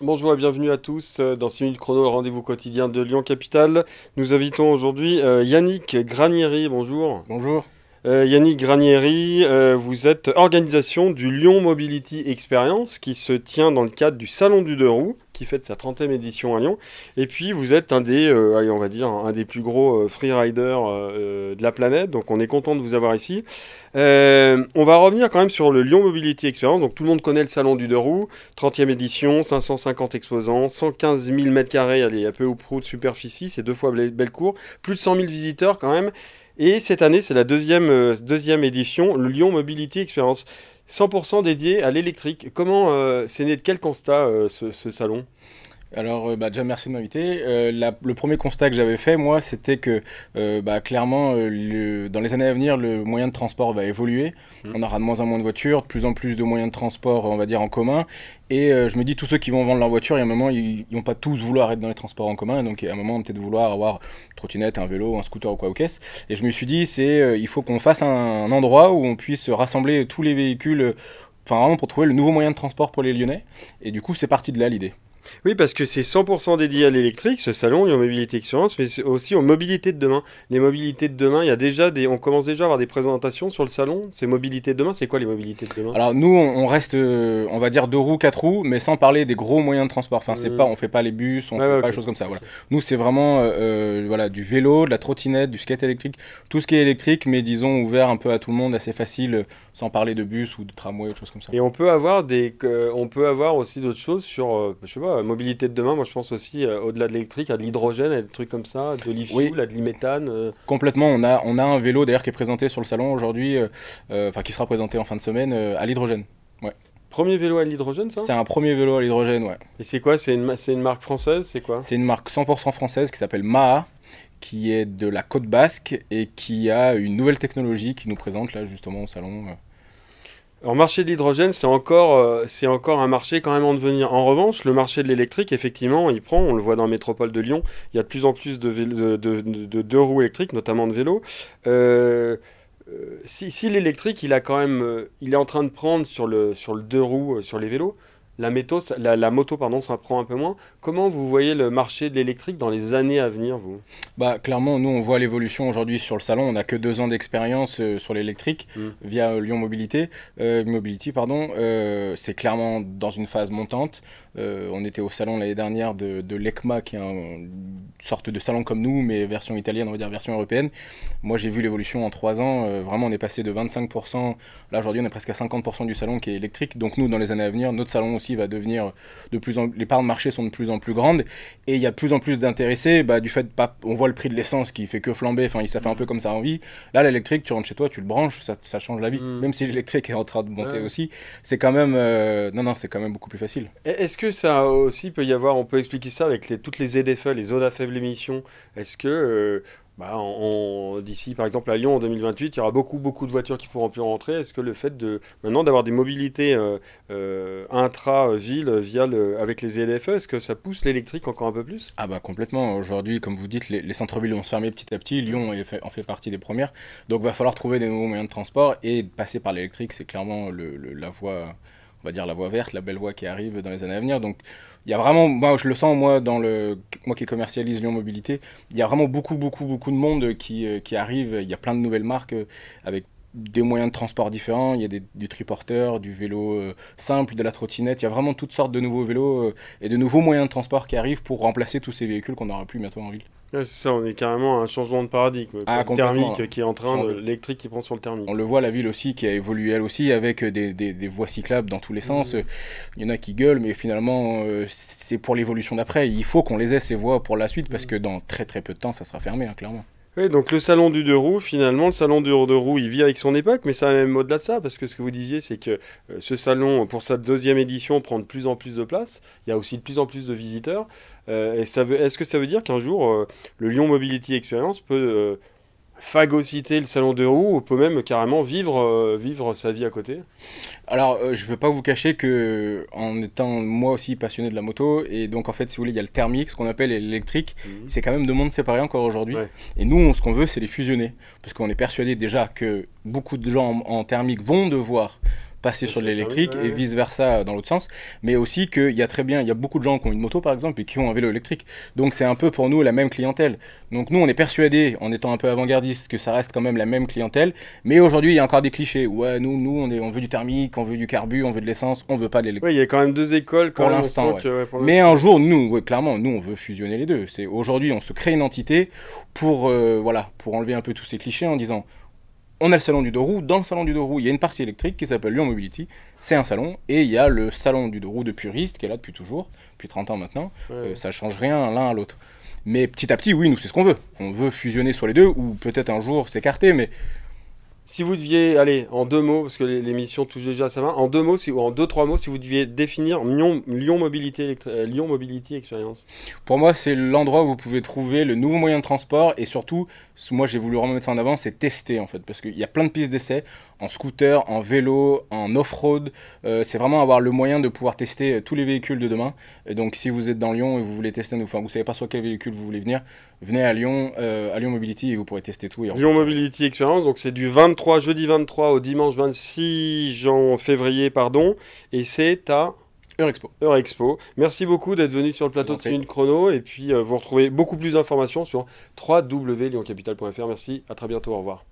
Bonjour et bienvenue à tous euh, dans 6 minutes chrono, rendez-vous quotidien de Lyon Capital. Nous invitons aujourd'hui euh, Yannick Granieri, bonjour. Bonjour. Euh, Yannick Granieri, euh, vous êtes organisation du Lyon Mobility Experience qui se tient dans le cadre du Salon du Deux Roues qui fête sa 30e édition à Lyon. Et puis vous êtes un des, euh, allez, on va dire, un des plus gros freeriders de la planète. Donc on est content de vous avoir ici. on va revenir quand même sur le Lyon Mobility Experience. Donc tout le monde connaît le Salon du Deux 30e édition, 550 exposants, 115 000 m2, y a peu ou prou de superficie, c'est deux fois cour. plus de 100 000 visiteurs quand même. Et cette année, c'est la deuxième, euh, édition, le Lyon Mobility Experience, 100% dédié à l'électrique. Comment euh, c'est né de quel constat euh, ce salon alors, euh, bah, déjà, merci de m'inviter. Euh, le premier constat que j'avais fait, moi, c'était que euh, bah, clairement, dans les années à venir, le moyen de transport va évoluer. Mmh. On aura de moins en moins de voitures, de plus en plus de moyens de transport, on va dire, en commun. Et je me dis, tous ceux qui vont vendre leur voiture, il y a un moment, ils n'ont pas tous vouloir être dans les transports en commun. Donc, il y a un moment, peut-être vouloir avoir une trottinette, un vélo, un scooter ou quoi ou caisse Et je me suis dit, c'est, il faut qu'on fasse un, endroit où on puisse rassembler tous les véhicules, enfin, vraiment pour trouver le nouveau moyen de transport pour les Lyonnais. Et du coup, c'est parti de là l'idée. Oui, parce que c'est 100% dédié à l'électrique, ce salon, et aux mobilité expérience, mais aussi aux mobilité de demain. Les mobilités de demain, il y a déjà des, on commence déjà à avoir des présentations sur le salon. Ces mobilités de demain, c'est quoi les mobilités de demain Alors nous, on, reste, euh, on va dire deux roues, quatre roues, mais sans parler des gros moyens de transport. Enfin, c'est euh. pas, on fait pas les bus, on fait pas les choses comme ça. Voilà. Nous, c'est vraiment, euh, voilà, du vélo, de la trottinette, du skate électrique, tout ce qui est électrique, mais disons ouvert un peu à tout le monde, assez facile, sans parler de bus ou de tramway, ou choses comme ça. Et on peut avoir des, on peut avoir aussi d'autres choses sur, je sais pas euh, mobilité de demain, moi je pense aussi euh, au-delà de l'électrique, à de l'hydrogène, à des trucs comme ça, de l'e-fuel, à de l'e-méthane. Euh. Complètement, on a, on a un vélo d'ailleurs qui est présenté sur le salon aujourd'hui, enfin qui sera présenté en fin de semaine à l'hydrogène. Ouais. Premier vélo à l'hydrogène, ça C'est un premier vélo à l'hydrogène, ouais. Et c'est quoi C'est une, une marque française C'est quoi C'est une marque 100% française qui s'appelle Maa, qui est de la côte basque et qui a une nouvelle technologie qui nous présente là justement au salon. Alors, marché de l'hydrogène, c'est encore, euh, encore un marché quand même en devenir. En revanche, le marché de l'électrique, effectivement, il prend, on le voit dans la métropole de Lyon, il y a de plus en plus de, deux roues électriques, notamment de vélos. Euh, euh, si, l'électrique, il a quand même, il est en train de prendre sur le, sur le deux roues, sur les vélos, la, la, moto, pardon, ça prend un peu moins. Comment vous voyez le marché de l'électrique dans les années à venir, vous Bah clairement, nous on voit l'évolution aujourd'hui sur le salon. On n'a que deux ans d'expérience euh, sur l'électrique hmm. via euh, Lyon Mobilité, euh, Mobility, pardon. c'est clairement dans une phase montante. on était au salon l'année dernière de, l'ECMA, qui est une sorte de salon comme nous, mais version italienne, on dire version européenne. Moi, j'ai vu l'évolution en trois ans. vraiment, on est passé de 25%. Là aujourd'hui, on est presque à 50% du salon qui est électrique. Donc nous, dans les années à venir, notre salon va devenir de plus en les parts de marché sont de plus en plus grandes et il y a de plus en plus d'intéressés. Bah, du fait, pas, on voit le prix de l'essence qui fait que flamber. Enfin, il ça fait un mm. peu comme ça en vie. Là, l'électrique, tu rentres chez toi, tu le branches, ça, change la vie. Mm. Même si l'électrique est en train de monter aussi, c'est quand même, euh, non, non, c'est quand même beaucoup plus facile. Est-ce que ça aussi peut y avoir, on peut expliquer ça avec les, toutes les ZFE, les zones à faible émission. Est-ce que euh, on, bah, d'ici par exemple à Lyon en 2028, il y aura beaucoup beaucoup de voitures qui pourront plus rentrer. Est-ce que le fait de maintenant d'avoir des mobilités euh, euh, intra-ville via le, avec les EDFE, e, est-ce que ça pousse l'électrique encore un peu plus Ah bah complètement. Aujourd'hui, comme vous dites, les, centres-villes vont se fermer petit à petit. Lyon en fait, fait partie des premières. Donc va falloir trouver des nouveaux moyens de transport et passer par l'électrique, c'est clairement la voie on va dire la voie verte, la belle voie qui arrive dans les années à venir. Donc il y a vraiment, moi je le sens moi dans le, moi qui commercialise Lyon Mobilité, il y a vraiment beaucoup beaucoup beaucoup de monde qui, euh, arrive. Il y a plein de nouvelles marques euh, avec des moyens de transport différents, il y a du triporteur, du vélo euh, simple, de la trottinette, il y a vraiment toutes sortes de nouveaux vélos et de nouveaux moyens de transport qui arrivent pour remplacer tous ces véhicules qu'on aura plus bientôt en ville c'est ça, on est carrément à un changement de paradigme. Ah, le thermique qui est en train, l'électrique qui prend sur le thermique. On le voit, la ville aussi qui a évolué elle aussi avec des, des, voies cyclables dans tous les sens. Mmh. Il y en a qui gueulent, mais finalement, euh, c'est pour l'évolution d'après. Il faut qu'on les ait ces voies pour la suite parce mmh. que dans très très peu de temps, ça sera fermé, hein, clairement. Oui, donc le salon du deux roues, finalement, le salon du deux roues, il vit avec son époque, mais ça va même au-delà de ça, parce que ce que vous disiez, c'est que euh, ce salon, pour sa deuxième édition, prend de plus en plus de place. Il y a aussi de plus en plus de visiteurs. Euh, et ça veut, est-ce que ça veut dire qu'un jour, euh, le Lyon Mobility Experience peut phagocyter le salon de roue, ou peut même carrément vivre, euh, vivre sa vie à côté Alors, euh, je ne veux pas vous cacher que en étant moi aussi passionné de la moto, et donc en fait, si vous voulez, il y a le thermique, ce qu'on appelle l'électrique, mhm. c'est quand même deux mondes séparés encore aujourd'hui. Et nous, ce qu'on veut, c'est les fusionner, parce qu'on est persuadé déjà que beaucoup de gens en thermique vont devoir passer sur ah l'électrique et vice versa euh, dans l'autre sens. Mais aussi qu'il y a très bien, il y a beaucoup de gens qui ont une moto par exemple et qui ont un vélo électrique. Donc c'est un peu pour nous la même clientèle. Donc nous on est persuadé en étant un peu avant-gardiste que ça reste quand même la même clientèle. Mais aujourd'hui il y a encore des clichés. Ouais, nous, nous on, on veut du thermique, on veut du carbu, on veut de l'essence, on veut pas de l'électrique. il y a quand même deux écoles quand pour l'instant. Mais un jour nous, clairement, nous on veut fusionner les deux. C'est aujourd'hui on se crée une entité pour euh, voilà pour enlever un peu tous ces clichés en disant on a le salon du Dorou, Dans le salon du Dorou, il y a une partie électrique qui s'appelle Lyon Mobility. C'est un salon. Et il y a le salon du Dorou de puristes qui est là depuis toujours, depuis 30 ans maintenant. Ça ne euh, ça change rien l'un à l'autre. Mais petit à petit, oui, nous, c'est ce qu'on veut. On veut fusionner soit les deux, ou peut-être un jour s'écarter, mais si vous deviez, allez, en deux mots, parce que l'émission touche déjà à sa main, en deux mots, ou en deux, trois mots, si vous deviez définir Lyon, Mobilité, euh, Lyon Mobility Experience Pour moi, c'est l'endroit où vous pouvez trouver le nouveau moyen de transport et surtout, moi j'ai voulu remettre ça en avant, c'est tester en fait, parce qu'il y a plein de pistes d'essai en scooter, en vélo, en off-road. Euh, c'est vraiment avoir le moyen de pouvoir tester euh, tous les véhicules de demain. Et donc si vous êtes dans Lyon et vous voulez tester, enfin vous savez pas sur quel véhicule vous voulez venir, venez à Lyon, euh, à Lyon Mobility et vous pourrez tester tout. Lyon Mobility Experience, donc c'est du 23 jeudi 23 au dimanche 26 janvier, février pardon, et c'est à Eurexpo. Merci beaucoup d'être venu sur le plateau de une Chrono. Et puis, vous retrouvez beaucoup plus d'informations sur www.lioncapital.fr. Merci, à très bientôt, au revoir.